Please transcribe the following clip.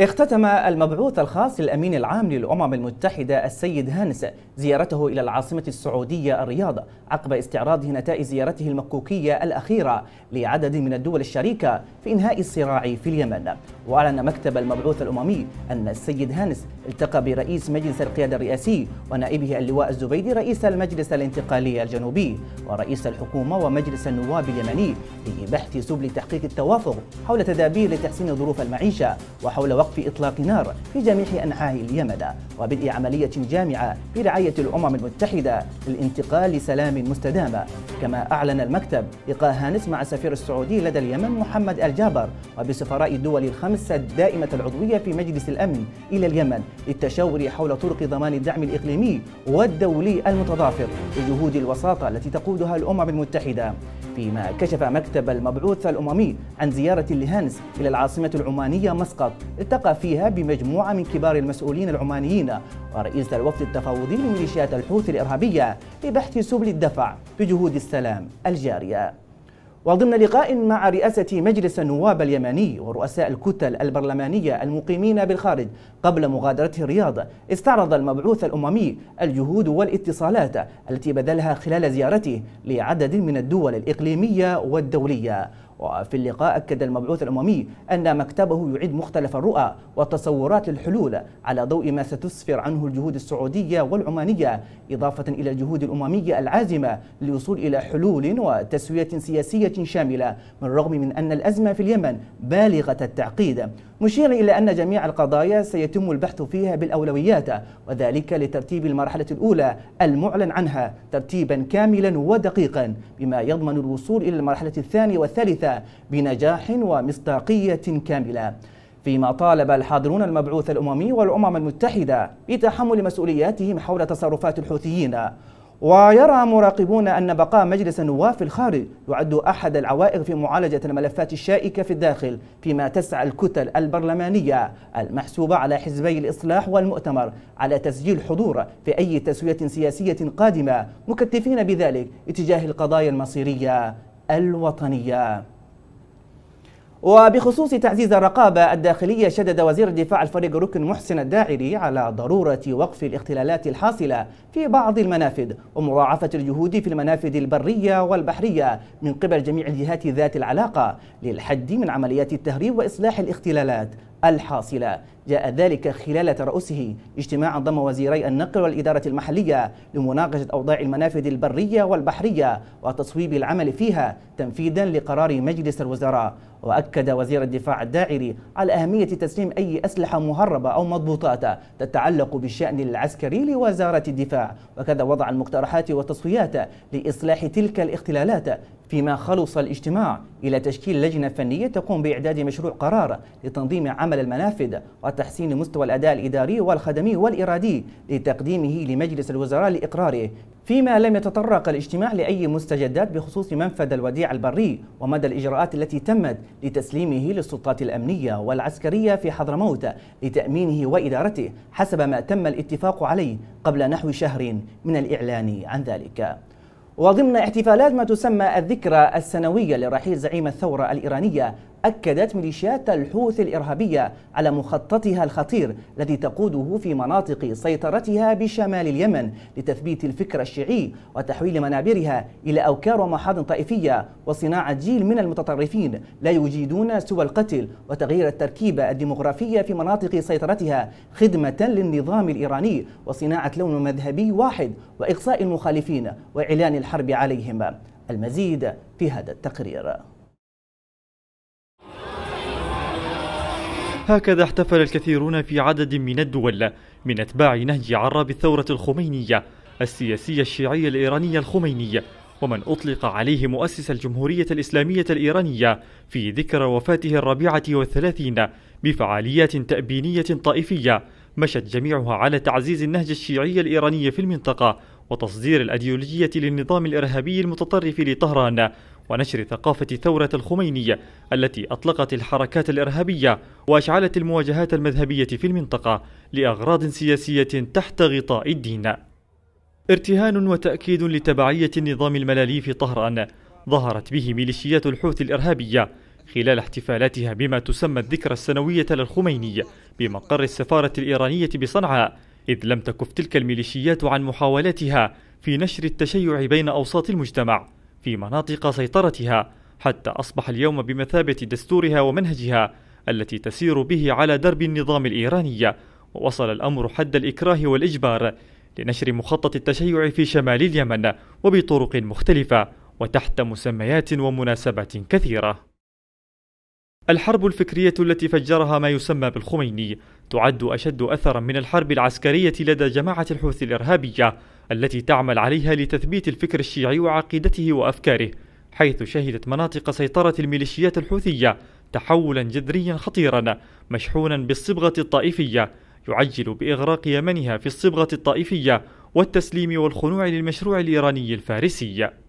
اختتم المبعوث الخاص للأمين العام للأمم المتحدة السيد هانس زيارته إلى العاصمة السعودية الرياض عقب استعراض نتائج زيارته المكوكية الأخيرة لعدد من الدول الشريكة في إنهاء الصراع في اليمن وأعلن مكتب المبعوث الأممي أن السيد هانس التقى برئيس مجلس القيادة الرئاسي ونائبه اللواء الزبيدي رئيس المجلس الانتقالي الجنوبي ورئيس الحكومة ومجلس النواب اليمني لبحث سبل تحقيق التوافق حول تدابير لتحسين ظروف المعيشة وحول وقت وقف إطلاق النار في جميع أنحاء اليمن وبدء عملية جامعة برعاية الأمم المتحدة للانتقال لسلام مستدام كما أعلن المكتب لقاء هانس مع السفير السعودي لدى اليمن محمد الجابر وبسفراء الدول الخمسة الدائمة العضوية في مجلس الأمن إلى اليمن للتشاور حول طرق ضمان الدعم الإقليمي والدولي المتضافر لجهود الوساطة التي تقودها الأمم المتحدة فيما كشف مكتب المبعوث الأممي عن زيارة لهانس إلى العاصمة العمانية مسقط التقى فيها بمجموعة من كبار المسؤولين العمانيين ورئيس الوفد التفاوضي لميليشيات الحوثي الإرهابية لبحث سبل الدفع بجهود السلام الجارية وضمن لقاء مع رئاسة مجلس النواب اليماني ورؤساء الكتل البرلمانية المقيمين بالخارج قبل مغادرته الرياض استعرض المبعوث الأممي الجهود والاتصالات التي بذلها خلال زيارته لعدد من الدول الإقليمية والدولية وفي اللقاء أكد المبعوث الأممي أن مكتبه يعيد مختلف الرؤى والتصورات للحلول على ضوء ما ستسفر عنه الجهود السعودية والعمانية إضافة إلى الجهود الأممية العازمة للوصول إلى حلول وتسوية سياسية شاملة من رغم من أن الأزمة في اليمن بالغة التعقيد مشيرا إلى أن جميع القضايا سيتم البحث فيها بالأولويات وذلك لترتيب المرحلة الأولى المعلن عنها ترتيبا كاملا ودقيقا بما يضمن الوصول إلى المرحلة الثانية والثالثة بنجاح ومصداقية كاملة فيما طالب الحاضرون المبعوث الأممي والأمم المتحدة بتحمل مسؤولياتهم حول تصرفات الحوثيين ويرى مراقبون أن بقاء مجلس النواب في الخارج يعد أحد العوائق في معالجة الملفات الشائكة في الداخل فيما تسعى الكتل البرلمانية المحسوبة على حزبي الإصلاح والمؤتمر على تسجيل حضور في أي تسوية سياسية قادمة مكتفين بذلك اتجاه القضايا المصيرية الوطنية وبخصوص تعزيز الرقابة الداخلية شدد وزير الدفاع الفريق ركن محسن الداعري على ضرورة وقف الاختلالات الحاصلة في بعض المنافذ ومضاعفة الجهود في المنافذ البرية والبحرية من قبل جميع الجهات ذات العلاقة للحد من عمليات التهريب وإصلاح الاختلالات الحاصلة جاء ذلك خلال ترأسه اجتماع ضم وزيري النقل والإدارة المحلية لمناقشة أوضاع المنافذ البرية والبحرية وتصويب العمل فيها تنفيذا لقرار مجلس الوزراء وأكد وزير الدفاع الداعري على أهمية تسليم أي أسلحة مهربة أو مضبوطات تتعلق بالشأن العسكري لوزارة الدفاع وكذا وضع المقترحات والتصفيات لإصلاح تلك الاختلالات فيما خلص الاجتماع إلى تشكيل لجنة فنية تقوم بإعداد مشروع قرار لتنظيم عمل المنافذ وتحسين مستوى الأداء الإداري والخدمي والإرادي لتقديمه لمجلس الوزراء لإقراره فيما لم يتطرق الاجتماع لأي مستجدات بخصوص منفذ الوديع البري ومدى الإجراءات التي تمت لتسليمه للسلطات الأمنية والعسكرية في حضرموت لتأمينه وإدارته حسب ما تم الاتفاق عليه قبل نحو شهر من الإعلان عن ذلك وضمن احتفالات ما تسمى الذكرى السنوية لرحيل زعيم الثورة الإيرانية أكدت ميليشيات الحوثي الإرهابية على مخططها الخطير الذي تقوده في مناطق سيطرتها بشمال اليمن لتثبيت الفكر الشيعي وتحويل منابرها إلى أوكار ومحاضن طائفية وصناعة جيل من المتطرفين لا يجيدون سوى القتل وتغيير التركيبة الديمغرافية في مناطق سيطرتها خدمة للنظام الإيراني وصناعة لون مذهبي واحد وإقصاء المخالفين وإعلان الحرب عليهم المزيد في هذا التقرير هكذا احتفل الكثيرون في عدد من الدول من أتباع نهج عراب الثورة الخمينية السياسية الشيعية الإيرانية الخمينية ومن أطلق عليه مؤسس الجمهورية الإسلامية الإيرانية في ذكرى وفاته الرابعة والثلاثين بفعاليات تأبينية طائفية مشت جميعها على تعزيز النهج الشيعي الإيراني في المنطقة وتصدير الأديولوجية للنظام الإرهابي المتطرف لطهران ونشر ثقافة ثورة الخمينية التي أطلقت الحركات الإرهابية وأشعلت المواجهات المذهبية في المنطقة لأغراض سياسية تحت غطاء الدين ارتهان وتأكيد لتبعية النظام الملالي في طهران ظهرت به ميليشيات الحوثي الإرهابية خلال احتفالاتها بما تسمى الذكرى السنوية للخميني بمقر السفارة الإيرانية بصنعاء إذ لم تكف تلك الميليشيات عن محاولاتها في نشر التشيع بين أوساط المجتمع في مناطق سيطرتها حتى أصبح اليوم بمثابة دستورها ومنهجها التي تسير به على درب النظام الإيراني ووصل الأمر حد الإكراه والإجبار لنشر مخطط التشيع في شمال اليمن وبطرق مختلفة وتحت مسميات ومناسبات كثيرة الحرب الفكرية التي فجرها ما يسمى بالخميني تعد أشد أثرا من الحرب العسكرية لدى جماعة الحوثي الإرهابية التي تعمل عليها لتثبيت الفكر الشيعي وعقيدته وأفكاره حيث شهدت مناطق سيطرة الميليشيات الحوثية تحولا جذريا خطيرا مشحونا بالصبغة الطائفية يعجل بإغراق يمنها في الصبغة الطائفية والتسليم والخنوع للمشروع الإيراني الفارسي